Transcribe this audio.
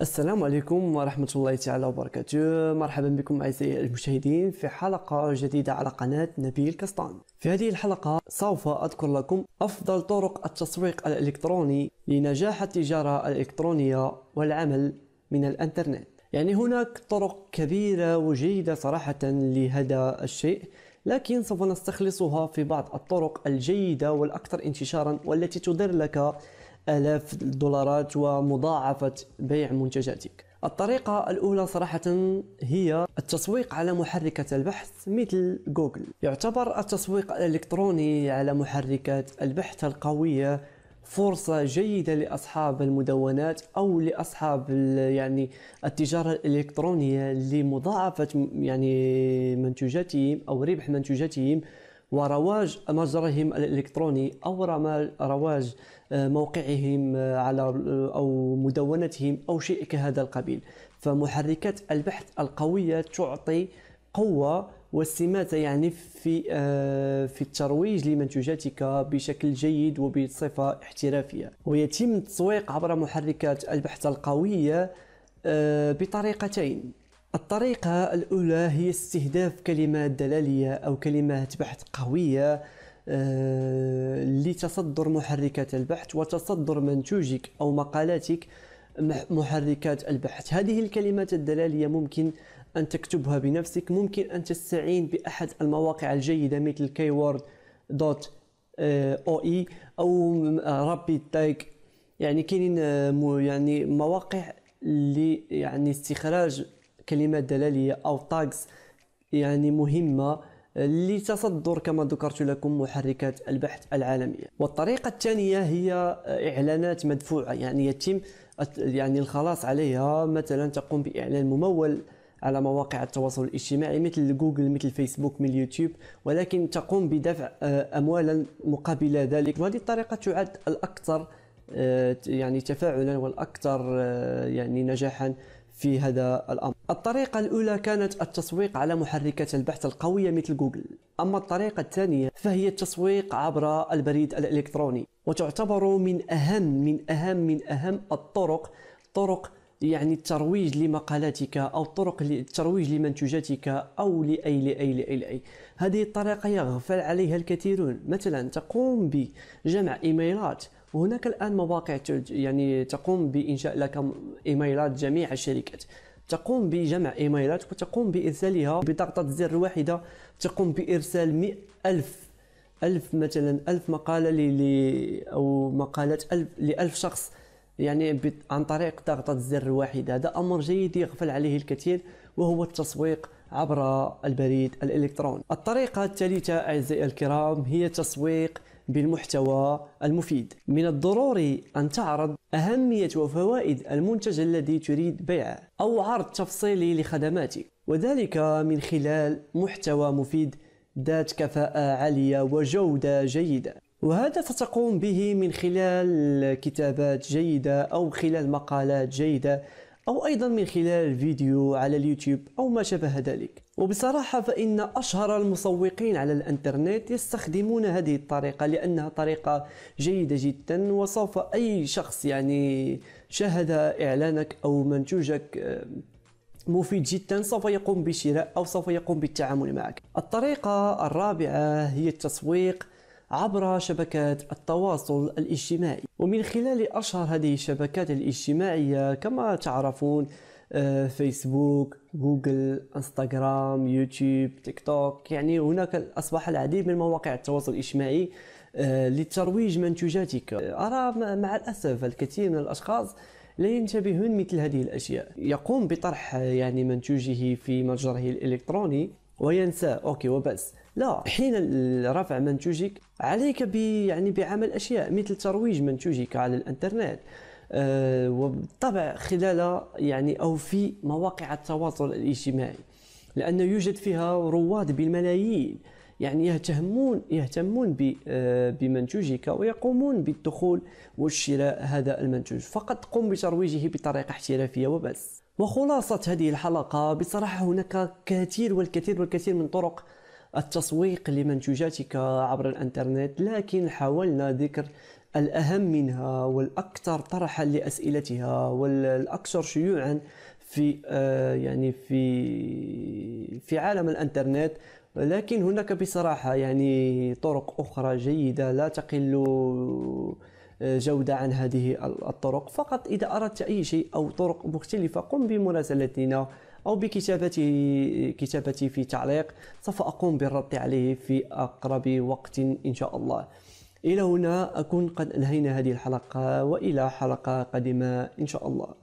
السلام عليكم ورحمة الله تعالى وبركاته مرحبا بكم أعزائي المشاهدين في حلقة جديدة على قناة نبيل كستان في هذه الحلقة سوف أذكر لكم أفضل طرق التسويق الإلكتروني لنجاح التجارة الإلكترونية والعمل من الإنترنت يعني هناك طرق كبيرة وجيدة صراحة لهذا الشيء لكن سوف نستخلصها في بعض الطرق الجيدة والأكثر انتشارا والتي تدر لك آلاف الدولارات ومضاعفة بيع منتجاتك الطريقة الأولى صراحة هي التسويق على محركة البحث مثل جوجل يعتبر التسويق الإلكتروني على محركات البحث القوية فرصة جيدة لأصحاب المدونات أو لأصحاب يعني التجارة الإلكترونية لمضاعفة يعني منتجاتهم أو ربح منتجاتهم ورواج متجرهم الالكتروني او رواج آه، موقعهم آه، على آه، او مدونتهم او شيء كهذا القبيل فمحركات البحث القويه تعطي قوه واستماته يعني في في الترويج لمنتوجاتك بشكل جيد وبصفه احترافيه ويتم التسويق عبر محركات البحث القويه بطريقتين الطريقة الأولى هي استهداف كلمات دلالية أو كلمات بحث قوية آه، لتصدر محركات البحث وتصدر منتوجك أو مقالاتك محركات البحث هذه الكلمات الدلالية ممكن أن تكتبها بنفسك ممكن أن تستعين بأحد المواقع الجيدة مثل keyword.oe او rapidtag يعني كاينين آه، يعني مواقع لي يعني استخراج كلمات دلاليه او تاجز يعني مهمه لتصدر كما ذكرت لكم محركات البحث العالميه والطريقه الثانيه هي اعلانات مدفوعه يعني يتم يعني الخلاص عليها مثلا تقوم باعلان ممول على مواقع التواصل الاجتماعي مثل جوجل مثل فيسبوك من اليوتيوب ولكن تقوم بدفع آه، اموالا مقابل ذلك وهذه الطريقه تعد الاكثر آه، يعني تفاعلا والاكثر آه، يعني نجاحا في هذا الأمر الطريقة الأولى كانت التسويق على محركات البحث القوية مثل جوجل أما الطريقة الثانية فهي التسويق عبر البريد الإلكتروني وتعتبر من أهم من أهم من أهم الطرق طرق يعني الترويج لمقالاتك او طرق الترويج لمنتوجاتك او لاي لاي لاي لاي هذه الطريقه يغفل عليها الكثيرون مثلا تقوم بجمع ايميلات وهناك الان مواقع يعني تقوم بانشاء لك ايميلات جميع الشركات تقوم بجمع ايميلات وتقوم بارسالها بضغطه زر واحده تقوم بارسال 100 الف ألف مثلا ألف مقالة ل أو مقالات ألف لألف شخص يعني عن طريق ضغطة زر واحدة هذا أمر جيد يغفل عليه الكثير وهو التسويق عبر البريد الإلكتروني الطريقة الثالثة أعزائي الكرام هي تسويق بالمحتوى المفيد من الضروري أن تعرض أهمية وفوائد المنتج الذي تريد بيعه أو عرض تفصيلي لخدماتك وذلك من خلال محتوى مفيد ذات كفاءة عالية وجودة جيدة وهذا ستقوم به من خلال كتابات جيدة أو خلال مقالات جيدة أو أيضا من خلال فيديو على اليوتيوب أو ما شابه ذلك وبصراحة فإن أشهر المسوقين على الإنترنت يستخدمون هذه الطريقة لأنها طريقة جيدة جدا وسوف أي شخص يعني شاهد إعلانك أو منتوجك آه، مفيد جدا سوف يقوم بشراء أو سوف يقوم بالتعامل معك الطريقة الرابعة هي التسويق عبر شبكات التواصل الاجتماعي ومن خلال أشهر هذه الشبكات الاجتماعية كما تعرفون آه، فيسبوك جوجل انستغرام يوتيوب تيك توك يعني هناك أصبح العديد من مواقع التواصل الاجتماعي آه، لترويج منتجاتك أرى مع الأسف الكثير من الأشخاص لا ينتبهون مثل هذه الأشياء يقوم بطرح يعني منتوجه في متجره الإلكتروني وينسى أوكي وبس لا حين رفع منتوجك عليك ب يعني بعمل اشياء مثل ترويج منتوجك على الانترنت أه وبالطبع خلال يعني او في مواقع التواصل الاجتماعي لانه يوجد فيها رواد بالملايين يعني يهتمون يهتمون آه، بمنتوجك ويقومون بالدخول والشراء هذا المنتوج فقط قم بترويجه بطريقه احترافيه وبس وخلاصه هذه الحلقه بصراحه هناك كثير والكثير والكثير من طرق التسويق لمنتوجاتك عبر الانترنت لكن حاولنا ذكر الأهم منها والأكثر طرحا لأسئلتها والأكثر شيوعا في آه، يعني في في عالم الانترنت لكن هناك بصراحة يعني طرق أخرى جيدة لا تقل آه، جودة عن هذه الطرق فقط إذا أردت أي شيء أو طرق مختلفة قم بمراسلتنا أو بكتابته كتابتي في تعليق سوف أقوم بالرد عليه في أقرب وقت إن شاء الله إلى هنا أكون قد أنهينا هذه الحلقة وإلى حلقة قادمة إن شاء الله